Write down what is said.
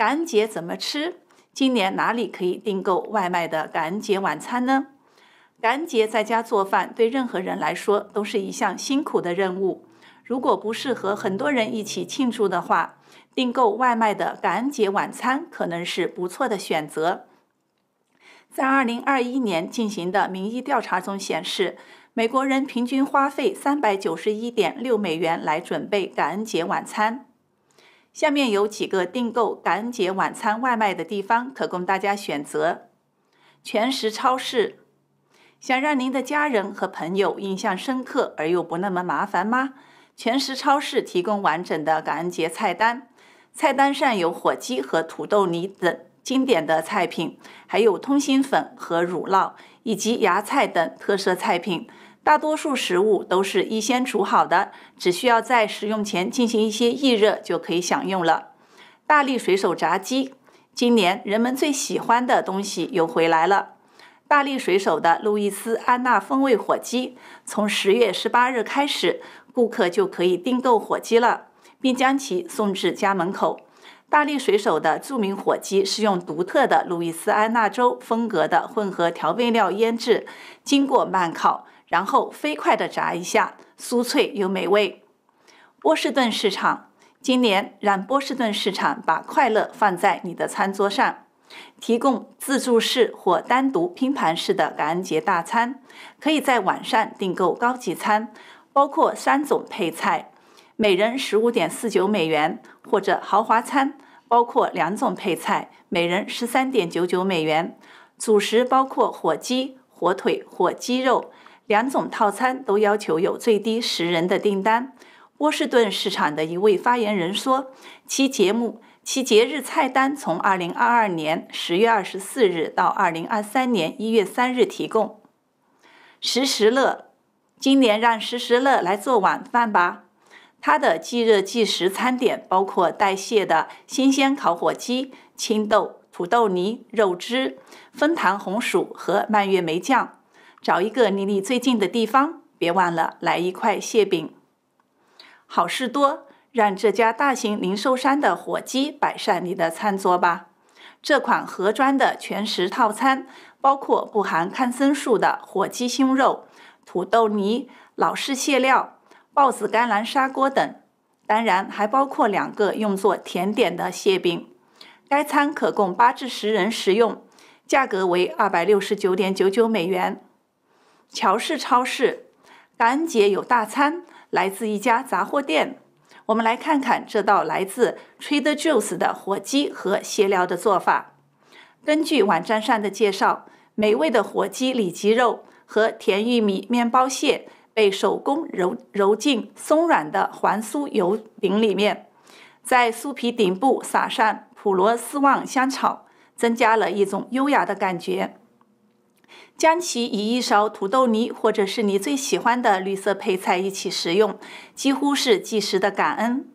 感恩节怎么吃？今年哪里可以订购外卖的感恩节晚餐呢？感恩节在家做饭对任何人来说都是一项辛苦的任务。如果不是和很多人一起庆祝的话，订购外卖的感恩节晚餐可能是不错的选择。在二零二一年进行的民意调查中显示，美国人平均花费三百九十一点六美元来准备感恩节晚餐。下面有几个订购感恩节晚餐外卖的地方可供大家选择。全食超市想让您的家人和朋友印象深刻而又不那么麻烦吗？全食超市提供完整的感恩节菜单，菜单上有火鸡和土豆泥等经典的菜品，还有通心粉和乳酪以及芽菜等特色菜品。大多数食物都是预先煮好的，只需要在食用前进行一些预热就可以享用了。大力水手炸鸡，今年人们最喜欢的东西又回来了。大力水手的路易斯安那风味火鸡，从十月十八日开始，顾客就可以订购火鸡了，并将其送至家门口。大力水手的著名火鸡是用独特的路易斯安那州风格的混合调味料腌制，经过慢烤。然后飞快地炸一下，酥脆又美味。波士顿市场今年让波士顿市场把快乐放在你的餐桌上，提供自助式或单独拼盘式的感恩节大餐。可以在网上订购高级餐，包括三种配菜，每人十五点四九美元；或者豪华餐，包括两种配菜，每人十三点九九美元。主食包括火鸡、火腿或鸡肉。两种套餐都要求有最低十人的订单。波士顿市场的一位发言人说：“其节目其节日菜单从二零二二年十月二十四日到二零二三年一月三日提供。时时乐，今年让时时乐来做晚饭吧。它的即热即食餐点包括带蟹的新鲜烤火鸡、青豆、土豆泥、肉汁、枫糖红薯和蔓越莓酱。”找一个离你最近的地方，别忘了来一块蟹饼。好事多，让这家大型零售商的火鸡摆上你的餐桌吧。这款盒装的全食套餐包括不含抗生素的火鸡胸肉、土豆泥、老式蟹料、豹子甘蓝砂锅等，当然还包括两个用作甜点的蟹饼。该餐可供八至十人食用，价格为二百六十九点九九美元。乔氏超市，感恩节有大餐，来自一家杂货店。我们来看看这道来自 Trader Joe's 的火鸡和斜料的做法。根据网站上的介绍，美味的火鸡里脊肉和甜玉米面包屑被手工揉揉进松软的黄酥油饼里面，在酥皮顶部撒上普罗斯旺香草，增加了一种优雅的感觉。将其以一勺土豆泥，或者是你最喜欢的绿色配菜一起食用，几乎是即时的感恩。